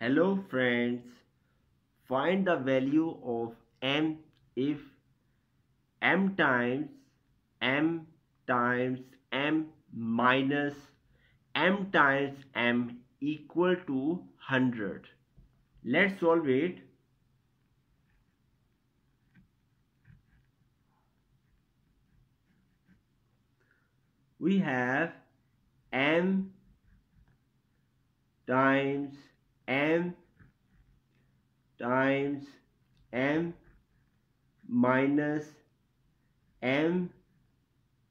Hello friends, find the value of m if m times m times m minus m times m equal to 100. Let's solve it. We have m times m times m minus m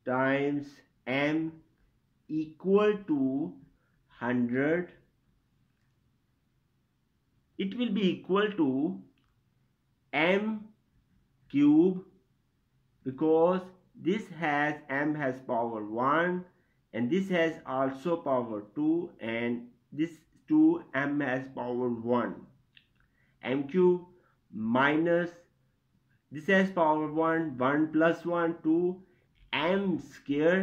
times m equal to 100 it will be equal to m cube because this has m has power 1 and this has also power 2 and this 2 m as power 1 m cube minus this has power 1 1 plus 1 2 m square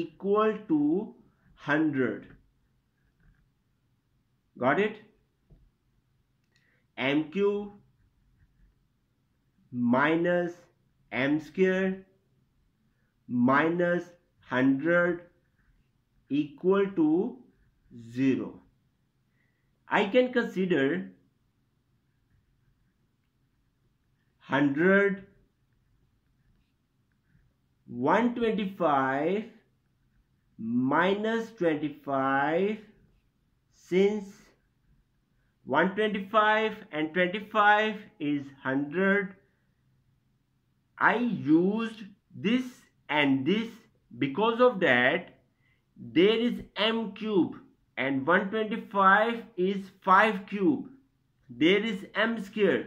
equal to 100 got it m cube minus m square minus 100 equal to 0. I can consider 100, 125 minus 25 since 125 and 25 is 100. I used this and this because of that there is m cube and 125 is 5 cube there is m square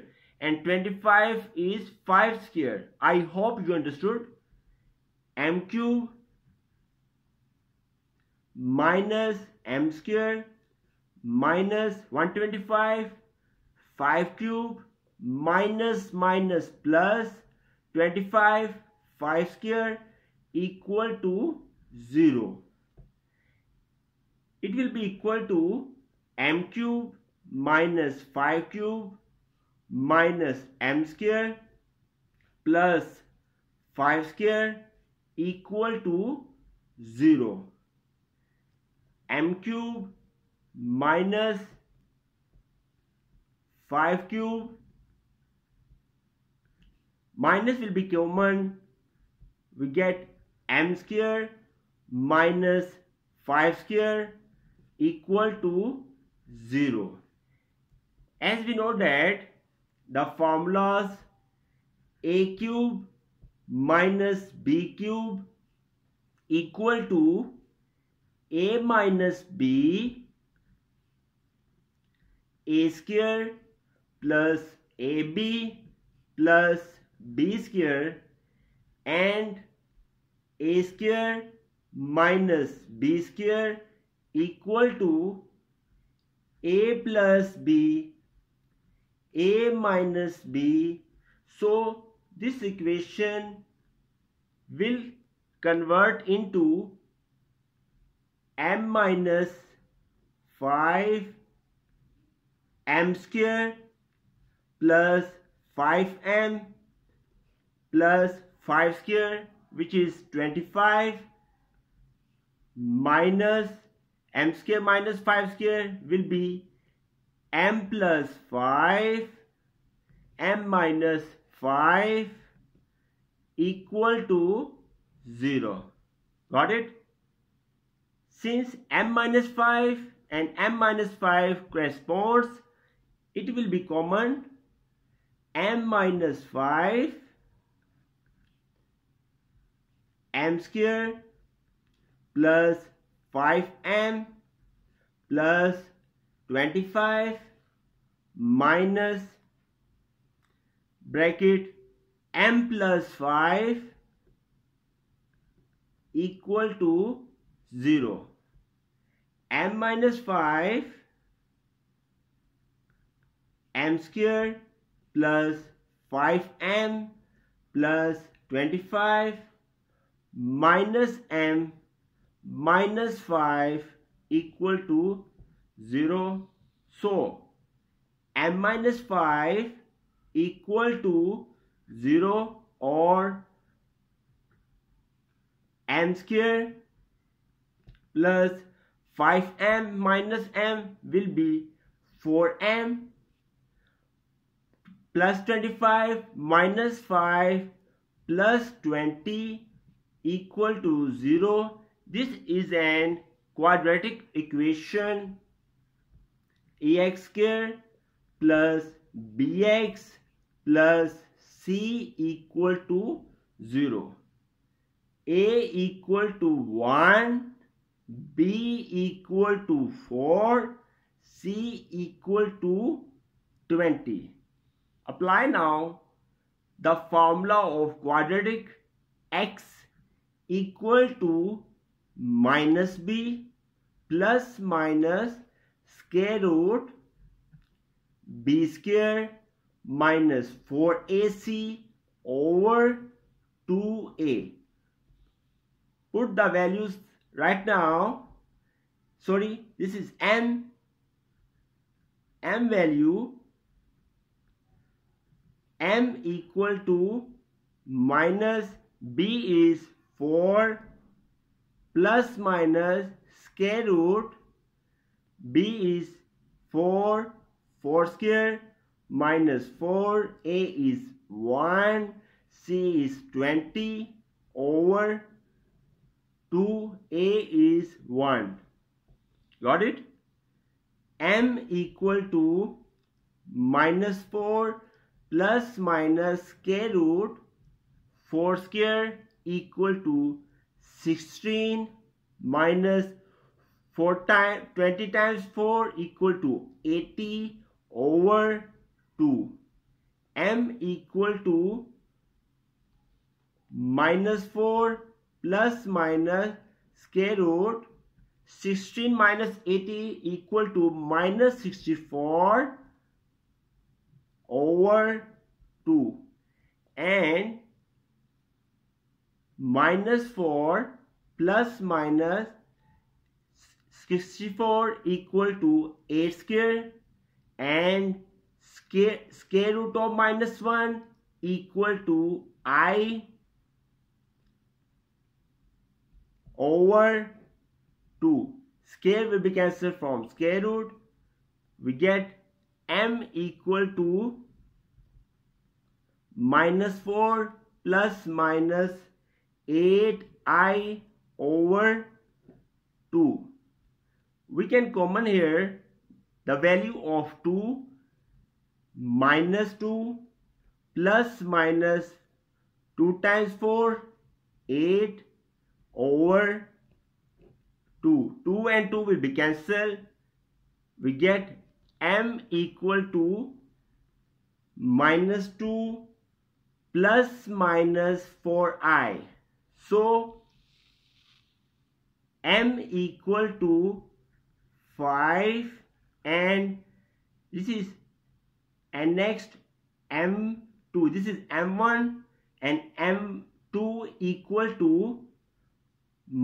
and 25 is 5 square i hope you understood m cube minus m square minus 125 5 cube minus minus plus 25 5 square equal to 0 it will be equal to m cube minus 5 cube minus m square plus 5 square equal to 0 m cube minus 5 cube minus will be common we get m square minus 5 square equal to 0. As we know that the formulas a cube minus b cube equal to a minus b a square plus ab plus b square and a square minus b square equal to a plus b a minus b so this equation will convert into m minus 5 m square plus 5m plus 5 square which is 25 minus m square minus 5 square will be m plus 5 m minus 5 equal to 0 got it since m minus 5 and m minus 5 corresponds it will be common m minus 5 m square plus 5m plus 25 minus bracket m plus 5 equal to 0 m minus 5 m square plus 5m plus 25 minus m minus 5 equal to 0 so m minus 5 equal to 0 or m square plus 5m minus m will be 4m plus 25 minus 5 plus 20 equal to 0 this is an quadratic equation ax square plus bx plus c equal to 0. a equal to 1, b equal to 4, c equal to 20. Apply now the formula of quadratic x equal to minus b plus minus square root b square minus 4ac over 2a. Put the values right now. Sorry, this is m, m value, m equal to minus b is 4 plus minus square root b is 4 4 square minus 4 a is 1 c is 20 over 2 a is 1 got it m equal to minus 4 plus minus square root 4 square equal to 16 minus 4 times 20 times 4 equal to 80 over 2 m equal to minus 4 plus minus square root 16 minus 80 equal to minus 64 over 2 and minus 4 plus minus 64 equal to 8 square and square, square root of minus 1 equal to i over 2 square will be cancelled from square root we get m equal to minus 4 plus minus 8i over 2. We can common here the value of 2 minus 2 plus minus 2 times 4 8 over 2. 2 and 2 will be cancelled. We get m equal to minus 2 plus minus 4i. So m equal to 5 and this is and next m2 this is m1 and m2 equal to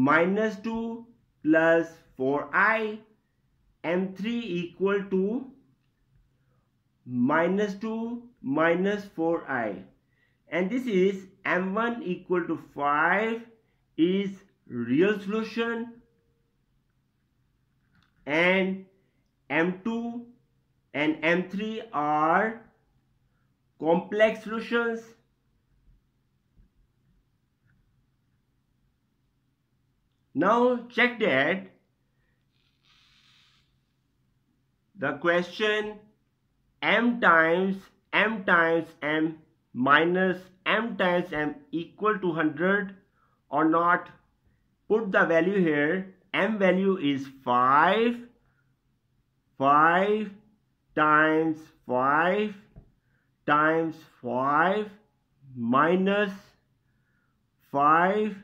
minus 2 plus 4i m3 equal to minus 2 minus 4i and this is m1 equal to 5 is real solution and m2 and m3 are complex solutions now check that the question m times m times m minus m times m equal to 100 or not put the value here m value is 5 5 times 5 times 5 minus 5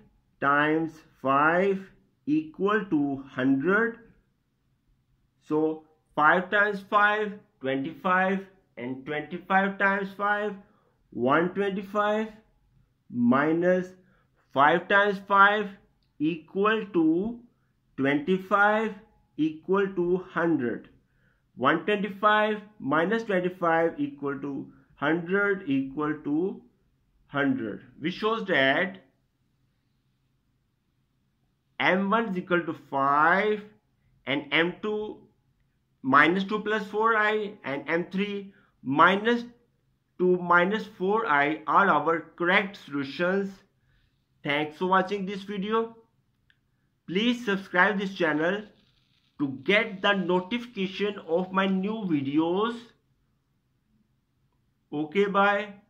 times 5 equal to 100 so 5 times 5 25 and 25 times 5 125 minus 5 times 5 equal to 25 equal to 100. 125 minus 25 equal to 100 equal to 100 which shows that m1 is equal to 5 and m2 minus 2 plus 4i and m3 minus to minus 4i are our correct solutions. Thanks for watching this video. Please subscribe this channel to get the notification of my new videos. Okay, bye.